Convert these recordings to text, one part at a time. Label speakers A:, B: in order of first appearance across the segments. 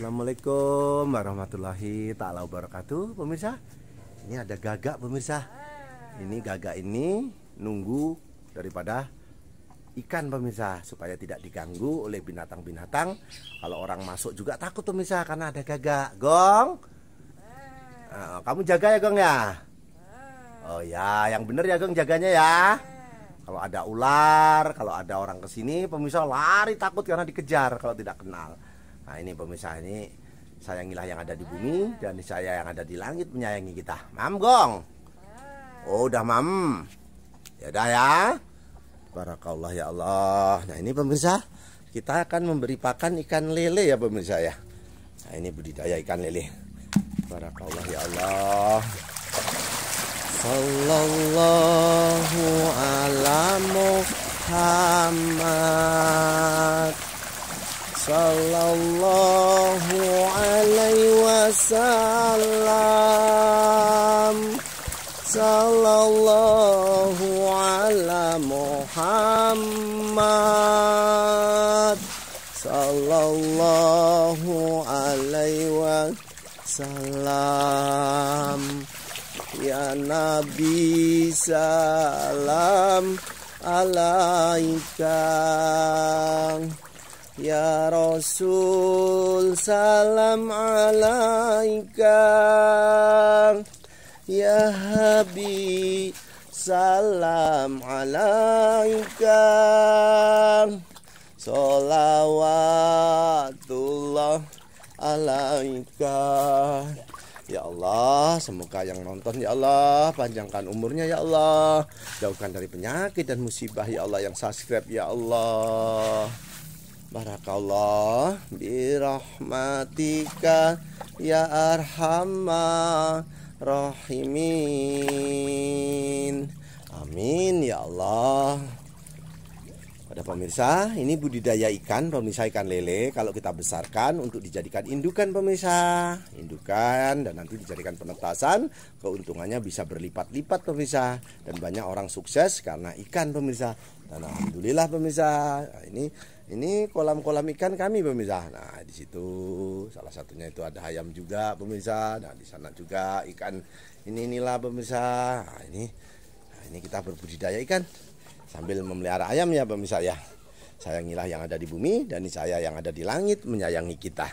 A: Assalamualaikum warahmatullahi taala wabarakatuh pemirsa ini ada gagak pemirsa ini gagak ini nunggu daripada ikan pemirsa supaya tidak diganggu oleh binatang-binatang kalau orang masuk juga takut pemirsa karena ada gagak gong ah, kamu jaga ya gong ya oh ya yang benar ya gong jaganya ya kalau ada ular kalau ada orang kesini pemirsa lari takut karena dikejar kalau tidak kenal Nah ini pemirsa ini sayangilah yang ada di bumi dan saya yang ada di langit menyayangi kita. Mam Gong. Oh udah mam. Ya udah ya. Barakallah ya Allah. Nah ini pemirsa kita akan memberi pakan ikan lele ya pemirsa ya. Nah ini budidaya ikan lele. Barakallah ya Allah.
B: Sallallahu ala Muhammad sallallahu alaihi wasallam sallallahu ala Muhammad sallallahu alaihi wasallam ya nabi salam alaikum. Ya Rasul salam alaika Ya Habib salam alaika Salawatullah alaika Ya Allah, semoga
A: yang nonton ya Allah, panjangkan umurnya ya Allah, jauhkan dari penyakit dan musibah ya Allah yang subscribe ya Allah. Barakallah
B: birahmatika ya arhamar rahimin. Amin ya Allah.
A: Pada pemirsa, ini budidaya ikan, pemirsa ikan lele. Kalau kita besarkan untuk dijadikan indukan pemirsa, indukan dan nanti dijadikan penetasan, keuntungannya bisa berlipat-lipat pemirsa. Dan banyak orang sukses karena ikan pemirsa. Dan alhamdulillah pemirsa, nah, ini ini kolam-kolam ikan kami pemirsa. Nah di situ salah satunya itu ada ayam juga pemirsa. Nah di sana juga ikan ini inilah pemirsa. Nah, ini nah, ini kita berbudidaya ikan. Sambil memelihara ayam, ya pemirsa ya. Sayangilah yang ada di bumi dan saya yang ada di langit menyayangi kita.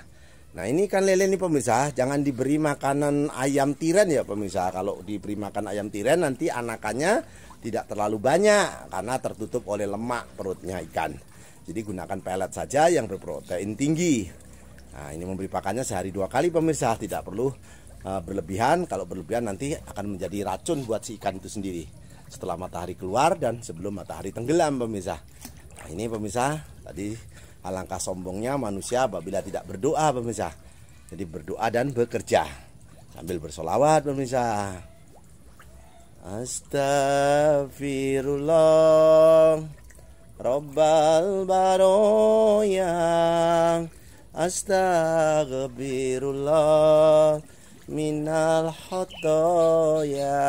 A: Nah ini kan lele nih pemirsa, jangan diberi makanan ayam tiren ya pemirsa. Kalau diberi makan ayam tiren nanti anakannya tidak terlalu banyak karena tertutup oleh lemak perutnya ikan. Jadi gunakan pelet saja yang berprotein tinggi. Nah ini memberi pakannya sehari dua kali pemirsa, tidak perlu eh, berlebihan. Kalau berlebihan nanti akan menjadi racun buat si ikan itu sendiri setelah matahari keluar dan sebelum matahari tenggelam pemirsa. Nah, ini pemirsa tadi alangkah sombongnya manusia apabila tidak berdoa pemirsa. Jadi berdoa dan bekerja sambil bersolawat pemirsa.
B: Astagfirullah Rabbal Baroyang Astagfirullah minal khotoya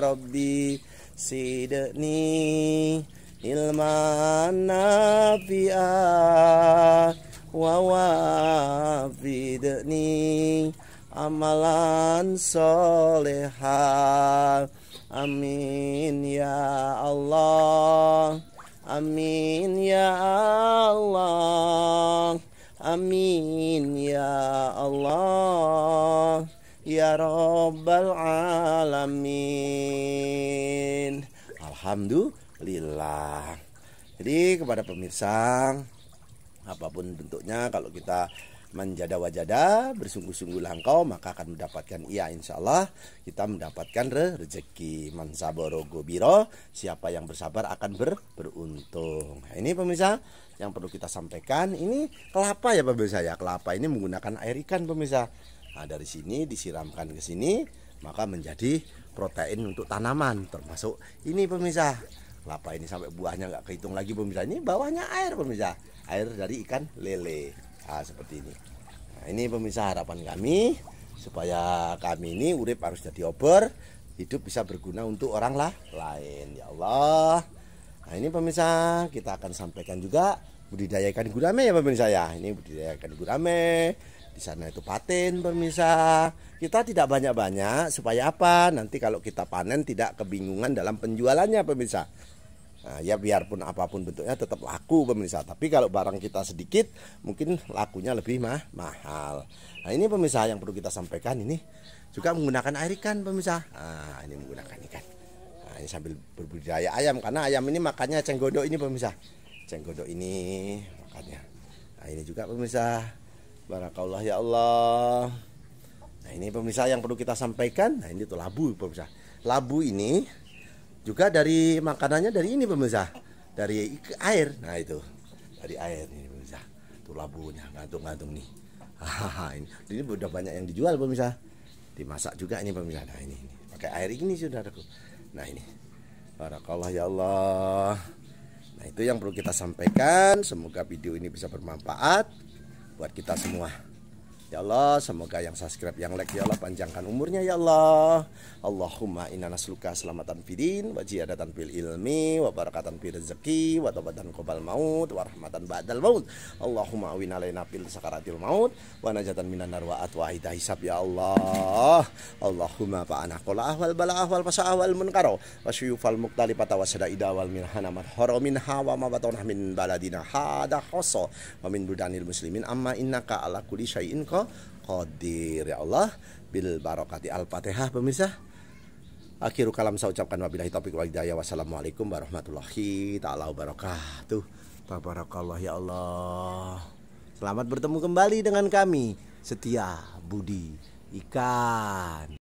B: Rabbi sidni ilman nafi'ah wa wafidni amalan soleha amin ya Allah amin ya Allah Amin ya Allah ya Rabbal Alamin.
A: Alhamdulillah. Jadi kepada pemirsa apapun bentuknya kalau kita menjada wajada bersungguh sungguh langkau maka akan mendapatkan iya insya Allah kita mendapatkan re rezeki mansaboro gobiro siapa yang bersabar akan ber beruntung nah, ini pemirsa yang perlu kita sampaikan ini kelapa ya pemirsa ya kelapa ini menggunakan air ikan pemirsa nah, dari sini disiramkan ke sini maka menjadi protein untuk tanaman termasuk ini pemirsa kelapa ini sampai buahnya nggak kehitung lagi pemirsa ini bawahnya air pemirsa air dari ikan lele ah seperti ini Nah, ini pemirsa harapan kami supaya kami ini urip harus jadi obor, hidup bisa berguna untuk orang lah lain. Ya Allah. Nah, ini pemirsa kita akan sampaikan juga budidaya ikan gurame ya pemirsa ya. Ini budidaya ikan gurame. Di sana itu paten pemirsa. Kita tidak banyak-banyak supaya apa? Nanti kalau kita panen tidak kebingungan dalam penjualannya pemirsa. Nah, ya biarpun apapun bentuknya tetap laku pemirsa. Tapi kalau barang kita sedikit mungkin lakunya lebih mah mahal. Nah ini pemirsa yang perlu kita sampaikan ini juga menggunakan air ikan pemirsa. Nah ini menggunakan ikan. Nah ini sambil berbudidaya ayam karena ayam ini makannya cenggodo ini pemirsa. cenggodo ini makannya. Nah ini juga pemirsa. Barakallah ya Allah. Nah ini pemirsa yang perlu kita sampaikan. Nah ini tuh labu pemirsa. Labu ini juga dari makanannya dari ini pemirsa dari air nah itu dari air ini pemirsa tuh labunya ngantung-ngantung nih hahaha ini ini udah banyak yang dijual pemirsa dimasak juga ini pemirsa nah ini, ini. pakai air ini saudaraku nah ini barakallah ya Allah nah itu yang perlu kita sampaikan semoga video ini bisa bermanfaat buat kita semua Ya Allah, semoga yang subscribe, yang like, ya Allah panjangkan umurnya ya Allah. Allahumma inna nasluka selamatan fidin, wa jiyadatan fil ilmi, wabarakatan barakatan fil rezeki, wa taubatan maut, wa ba'dal maut. Allahumma awin alayna fil sakaratil maut, wa najatan minan nar wa hisab ya Allah. Allahumma fa'anah qala ahwal bala ahwal pasa ahwal munkaro, wa syuyufal muktalifata wa sadaida wal minhana min hawa ma batonah min baladina hada khoso, wa min budanil muslimin amma innaka ala kulli syai'in qadir ya Allah bil barokati al-fatihah pemirsa akhiru kalam saya ucapkan wabillahi taufiq wal hidayah wassalamualaikum warahmatullahi taala wabarakatuh tabarakallah ya Allah selamat bertemu kembali dengan kami setia budi ikan